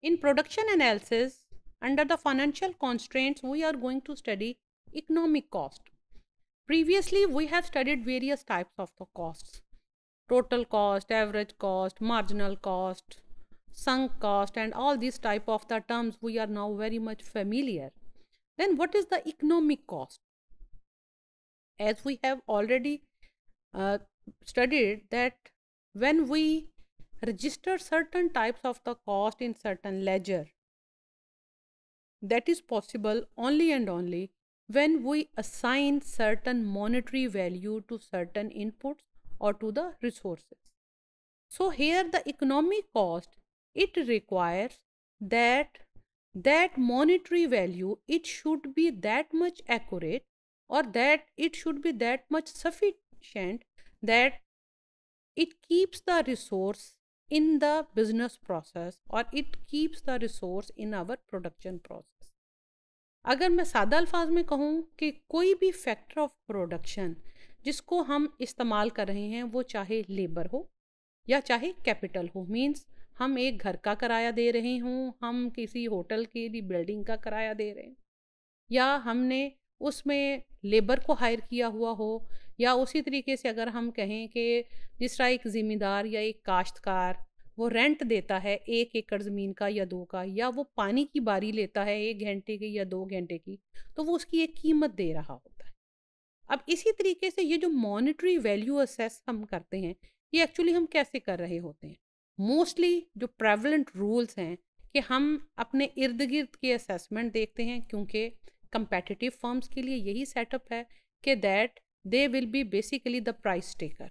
In production analysis, under the financial constraints, we are going to study economic cost. Previously, we have studied various types of the costs. Total cost, average cost, marginal cost, sunk cost and all these type of the terms we are now very much familiar. Then what is the economic cost? As we have already uh, studied that when we register certain types of the cost in certain ledger. That is possible only and only when we assign certain monetary value to certain inputs or to the resources. So here the economic cost, it requires that that monetary value, it should be that much accurate or that it should be that much sufficient that it keeps the resource in the business process और it keeps the resource in our production process अगर मैं सादा अल्फाज में कहूँ कि कोई भी फैक्टर ऑफ प्रोडक्शन जिसको हम इस्तेमाल कर रहे हैं वो चाहे लेबर हो या चाहे कैपिटल हो मीन्स हम एक घर का किराया दे रहे हों हम किसी होटल की बिल्डिंग का किराया दे रहे हैं या हमने उसमें लेबर को हायर किया हुआ हो या उसी तरीके से अगर हम कहें कि जिस तरह एक ज़िम्मेदार या एक काश्तकार वो रेंट देता है एक एकड़ ज़मीन का या दो का या वो पानी की बारी लेता है एक घंटे की या दो घंटे की तो वो उसकी एक कीमत दे रहा होता है अब इसी तरीके से ये जो मॉनिटरी वैल्यू असेस हम करते हैं ये एक्चुअली हम कैसे कर रहे होते हैं मोस्टली जो प्रेवलेंट रूल्स हैं कि हम अपने इर्द गिर्द के असेसमेंट देखते हैं क्योंकि कंपेटिटिव फर्म्स के लिए यही सेटअप है कि that they will be basically the price taker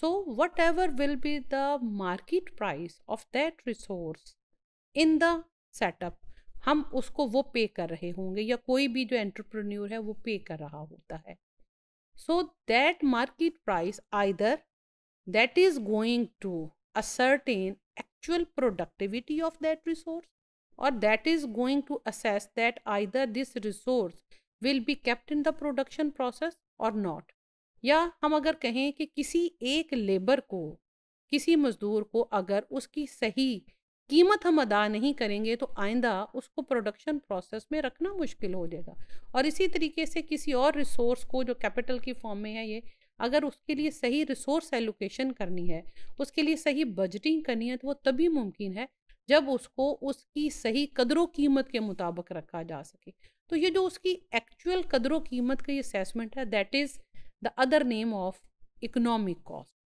so whatever will be the market price of that resource in the setup हम उसको वो पे कर रहे होंगे या कोई भी जो एंटरप्रन्यूर है वो पे कर रहा होता है so that market price either that is going to ascertain actual productivity of that resource और that is going to assess that either this resource will be kept in the production process और not या हम अगर कहें कि किसी एक labour को किसी मज़दूर को अगर उसकी सही कीमत हम अदा नहीं करेंगे तो आइंदा उसको प्रोडक्शन प्रोसेस में रखना मुश्किल हो जाएगा और इसी तरीके से किसी और रिसोर्स को जो कैपिटल की फॉर्म में है ये अगर उसके लिए सही रिसोर्स एलोकेशन करनी है उसके लिए सही बजटिंग करनी है तो वो तभी मुमकिन है जब उसको उसकी सही कदरों कीमत के मुताबिक रखा जा सके तो ये जो उसकी एक्चुअल कदरों कीमत का ये असेसमेंट है that is the other name of economic cost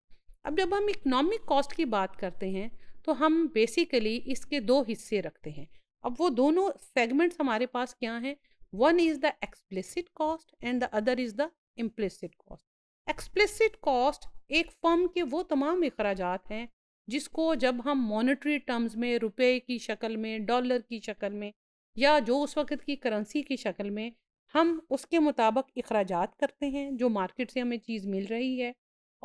अब जब हम इकोनॉमिक कॉस्ट की बात करते हैं तो हम बेसिकली इसके दो हिस्से रखते हैं अब वो दोनों सेगमेंट्स हमारे पास क्या हैं one is the explicit cost and the other is the implicit cost explicit cost एक फर्म के वो तमाम अखराज हैं जिसको जब हम मॉनेटरी टर्म्स में रुपए की शक्ल में डॉलर की शक्ल में या जो उस वक्त की करेंसी की शक्ल में हम उसके मुताबिक अखराज करते हैं जो मार्केट से हमें चीज़ मिल रही है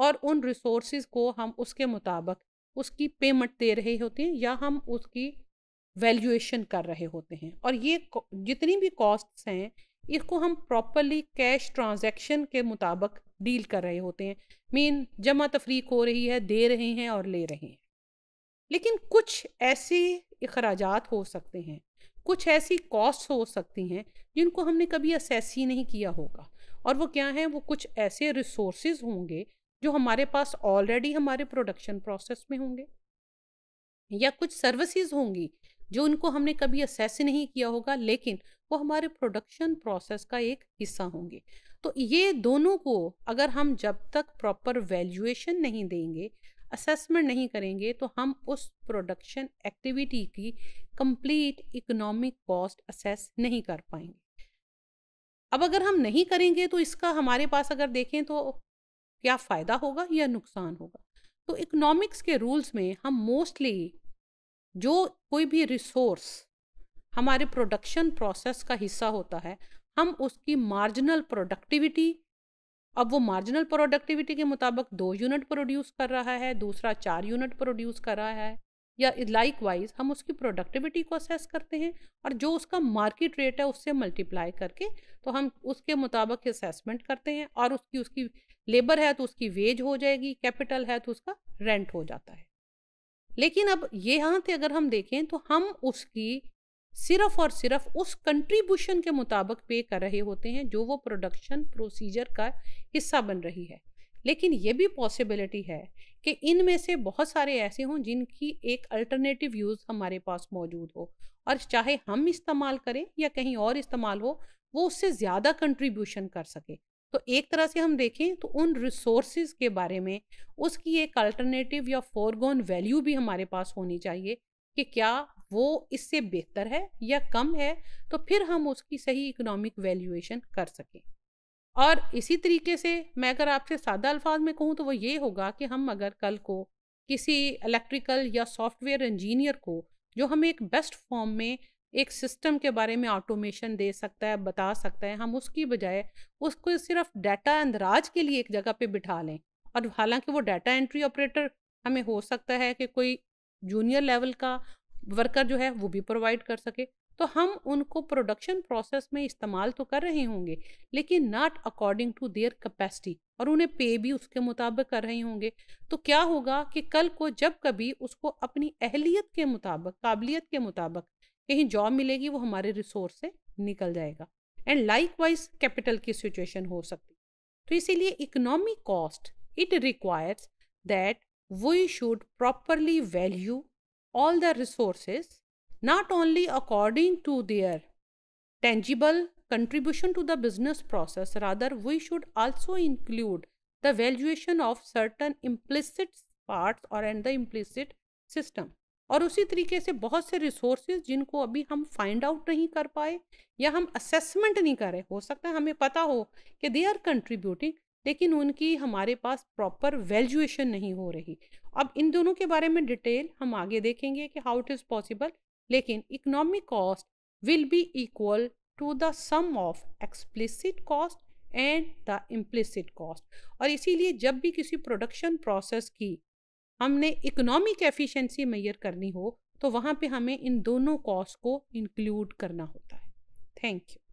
और उन रिसोर्स को हम उसके मुताबिक उसकी पेमेंट दे रहे होते हैं या हम उसकी वैल्यूएशन कर रहे होते हैं और ये जितनी भी कॉस्ट्स हैं इसको हम प्रॉपरली कैश ट्रांजैक्शन के मुताबिक डील कर रहे होते हैं मीन जमा तफरीक हो रही है दे रहे हैं और ले रहे हैं लेकिन कुछ ऐसे अखराज हो सकते हैं कुछ ऐसी कॉस्ट हो सकती हैं जिनको हमने कभी असेस ही नहीं किया होगा और वो क्या है वो कुछ ऐसे रिसोर्सेज होंगे जो हमारे पास ऑलरेडी हमारे प्रोडक्शन प्रोसेस में होंगे या कुछ सर्विसेज होंगी जो उनको हमने कभी असेस नहीं किया होगा लेकिन वो हमारे प्रोडक्शन प्रोसेस का एक हिस्सा होंगे तो ये दोनों को अगर हम जब तक प्रॉपर वैल्यूएशन नहीं देंगे असेसमेंट नहीं करेंगे तो हम उस प्रोडक्शन एक्टिविटी की कंप्लीट इकोनॉमिक कॉस्ट असेस नहीं कर पाएंगे अब अगर हम नहीं करेंगे तो इसका हमारे पास अगर देखें तो क्या फ़ायदा होगा या नुकसान होगा तो इकोनॉमिक्स के रूल्स में हम मोस्टली जो कोई भी रिसोर्स हमारे प्रोडक्शन प्रोसेस का हिस्सा होता है हम उसकी मार्जिनल प्रोडक्टिविटी अब वो मार्जिनल प्रोडक्टिविटी के मुताबिक दो यूनिट प्रोड्यूस कर रहा है दूसरा चार यूनिट प्रोड्यूस कर रहा है या लाइक वाइज हम उसकी प्रोडक्टिविटी को असेस करते हैं और जो उसका मार्केट रेट है उससे मल्टीप्लाई करके तो हम उसके मुताबिक असेसमेंट करते हैं और उसकी उसकी लेबर है तो उसकी वेज हो जाएगी कैपिटल है तो उसका रेंट हो जाता है लेकिन अब ये यहाँ से अगर हम देखें तो हम उसकी सिर्फ और सिर्फ उस कंट्रीब्यूशन के मुताबिक पे कर रहे होते हैं जो वो प्रोडक्शन प्रोसीजर का हिस्सा बन रही है लेकिन ये भी पॉसिबिलिटी है कि इनमें से बहुत सारे ऐसे हों जिनकी एक अल्टरनेटिव यूज़ हमारे पास मौजूद हो और चाहे हम इस्तेमाल करें या कहीं और इस्तेमाल हो वो उससे ज़्यादा कंट्रीब्यूशन कर सके तो एक तरह से हम देखें तो उन रिसोर्स के बारे में उसकी एक अल्टरनेटिव या फोरगोन वैल्यू भी हमारे पास होनी चाहिए कि क्या वो इससे बेहतर है या कम है तो फिर हम उसकी सही इकोनॉमिक वैल्यूएशन कर सकें और इसी तरीके से मैं अगर आपसे सादा अल्फाज में कहूँ तो वो ये होगा कि हम अगर कल को किसी इलेक्ट्रिकल या सॉफ्टवेयर इंजीनियर को जो हमें एक बेस्ट फॉर्म में एक सिस्टम के बारे में ऑटोमेशन दे सकता है बता सकता है हम उसकी बजाय उसको सिर्फ डाटा अंदराज के लिए एक जगह पे बिठा लें और हालांकि वो डाटा एंट्री ऑपरेटर हमें हो सकता है कि कोई जूनियर लेवल का वर्कर जो है वो भी प्रोवाइड कर सके तो हम उनको प्रोडक्शन प्रोसेस में इस्तेमाल तो कर रहे होंगे लेकिन not according to their capacity और उन्हें पे भी उसके मुताबिक कर रहे होंगे तो क्या होगा कि कल को जब कभी उसको अपनी अहलियत के मुताबिक काबिलियत के मुताबिक कहीं जॉब मिलेगी वो हमारे रिसोर्स से निकल जाएगा एंड लाइक वाइज कैपिटल की सिचुएशन हो सकती तो इसीलिए economic cost it requires that we should properly value all the resources not only according to their tangible contribution to the business process rather we should also include the valuation of certain implicit parts or and the implicit system और उसी तरीके से बहुत से resources जिनको अभी हम find out नहीं कर पाए या हम असेसमेंट नहीं करें हो सकता है हमें पता हो कि दे आर कंट्रीब्यूटिंग लेकिन उनकी हमारे पास प्रॉपर वैल्यूएशन नहीं हो रही अब इन दोनों के बारे में डिटेल हम आगे देखेंगे कि हाउ इट इज़ पॉसिबल लेकिन economic cost will be equal to the sum of explicit cost and the implicit cost और इसीलिए जब भी किसी प्रोडक्शन प्रोसेस की हमने इकोनॉमिक एफिशिएंसी मैयर करनी हो तो वहाँ पे हमें इन दोनों कॉस्ट को इंक्लूड करना होता है थैंक यू